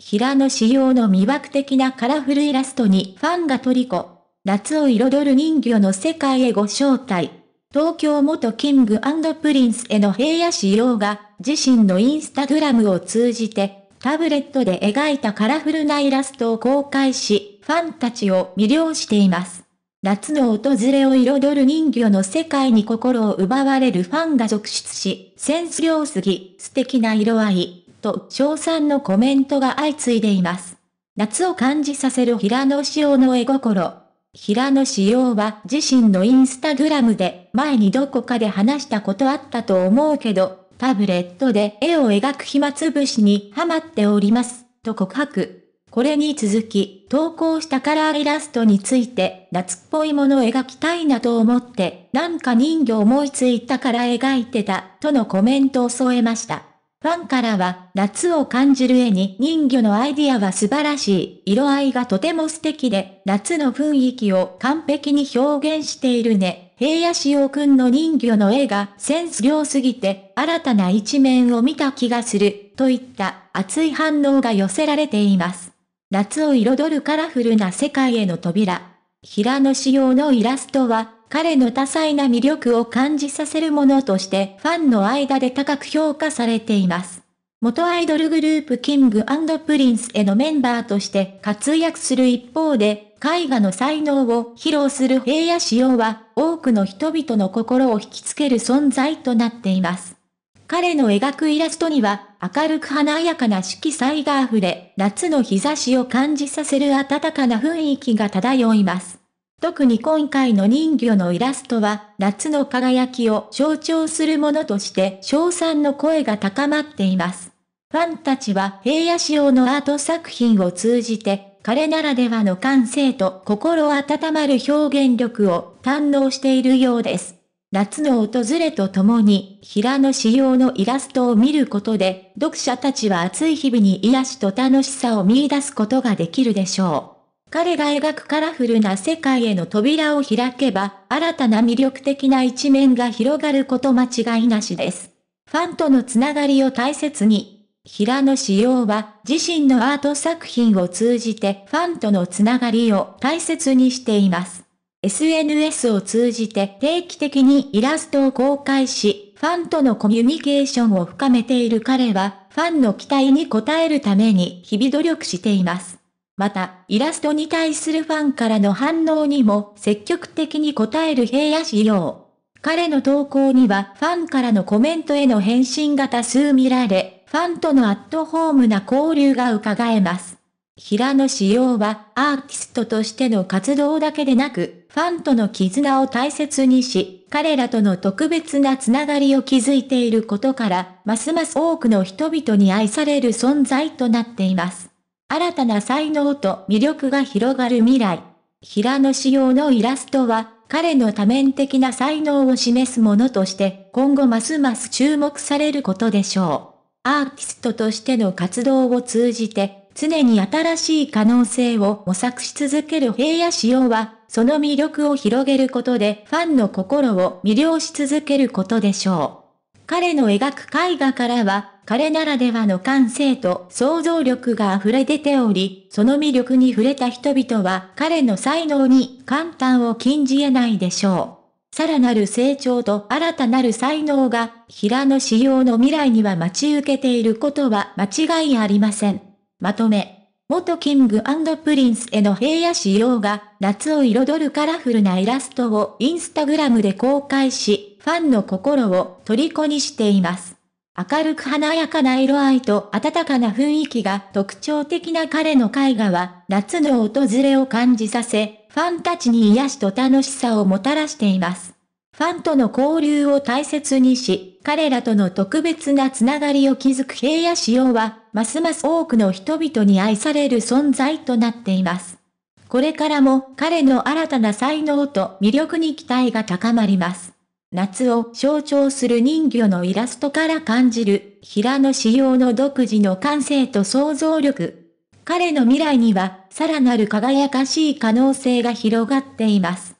平野仕様の魅惑的なカラフルイラストにファンが虜。夏を彩る人魚の世界へご招待。東京元キングプリンスへの平野仕様が自身のインスタグラムを通じてタブレットで描いたカラフルなイラストを公開し、ファンたちを魅了しています。夏の訪れを彩る人魚の世界に心を奪われるファンが続出し、センス良すぎ、素敵な色合い、と賞賛のコメントが相次いでいます。夏を感じさせる平野紫耀の絵心。平野紫耀は自身のインスタグラムで前にどこかで話したことあったと思うけど、タブレットで絵を描く暇つぶしにハマっております、と告白。これに続き、投稿したカラーイラストについて、夏っぽいものを描きたいなと思って、なんか人魚思いついたから描いてた、とのコメントを添えました。ファンからは、夏を感じる絵に人魚のアイディアは素晴らしい、色合いがとても素敵で、夏の雰囲気を完璧に表現しているね。平野潮陽君の人魚の絵がセンス良すぎて、新たな一面を見た気がする、といった熱い反応が寄せられています。夏を彩るカラフルな世界への扉。平野潮のイラストは、彼の多彩な魅力を感じさせるものとしてファンの間で高く評価されています。元アイドルグループキングプリンスへのメンバーとして活躍する一方で、絵画の才能を披露する平野仕様は多くの人々の心を引きつける存在となっています。彼の描くイラストには明るく華やかな色彩が溢れ、夏の日差しを感じさせる暖かな雰囲気が漂います。特に今回の人魚のイラストは、夏の輝きを象徴するものとして称賛の声が高まっています。ファンたちは平野仕様のアート作品を通じて、彼ならではの感性と心温まる表現力を堪能しているようです。夏の訪れとともに、平野仕様のイラストを見ることで、読者たちは暑い日々に癒しと楽しさを見出すことができるでしょう。彼が描くカラフルな世界への扉を開けば、新たな魅力的な一面が広がること間違いなしです。ファンとのつながりを大切に。平野紫耀は自身のアート作品を通じてファンとのつながりを大切にしています。SNS を通じて定期的にイラストを公開し、ファンとのコミュニケーションを深めている彼は、ファンの期待に応えるために日々努力しています。また、イラストに対するファンからの反応にも積極的に応える平野仕様。彼の投稿にはファンからのコメントへの返信が多数見られ、ファンとのアットホームな交流が伺えます。平野仕様はアーティストとしての活動だけでなく、ファンとの絆を大切にし、彼らとの特別なつながりを築いていることから、ますます多くの人々に愛される存在となっています。新たな才能と魅力が広がる未来。平野仕様のイラストは、彼の多面的な才能を示すものとして、今後ますます注目されることでしょう。アーティストとしての活動を通じて、常に新しい可能性を模索し続ける平野仕様は、その魅力を広げることでファンの心を魅了し続けることでしょう。彼の描く絵画からは、彼ならではの感性と想像力が溢れ出ており、その魅力に触れた人々は彼の才能に簡単を禁じ得ないでしょう。さらなる成長と新たなる才能が、平野仕様の未来には待ち受けていることは間違いありません。まとめ。元キングプリンスへの平野仕様が夏を彩るカラフルなイラストをインスタグラムで公開し、ファンの心を虜にしています。明るく華やかな色合いと温かな雰囲気が特徴的な彼の絵画は夏の訪れを感じさせ、ファンたちに癒しと楽しさをもたらしています。ファンとの交流を大切にし、彼らとの特別なつながりを築く平野仕様は、ますます多くの人々に愛される存在となっています。これからも彼の新たな才能と魅力に期待が高まります。夏を象徴する人魚のイラストから感じる平野仕様の独自の感性と想像力。彼の未来にはさらなる輝かしい可能性が広がっています。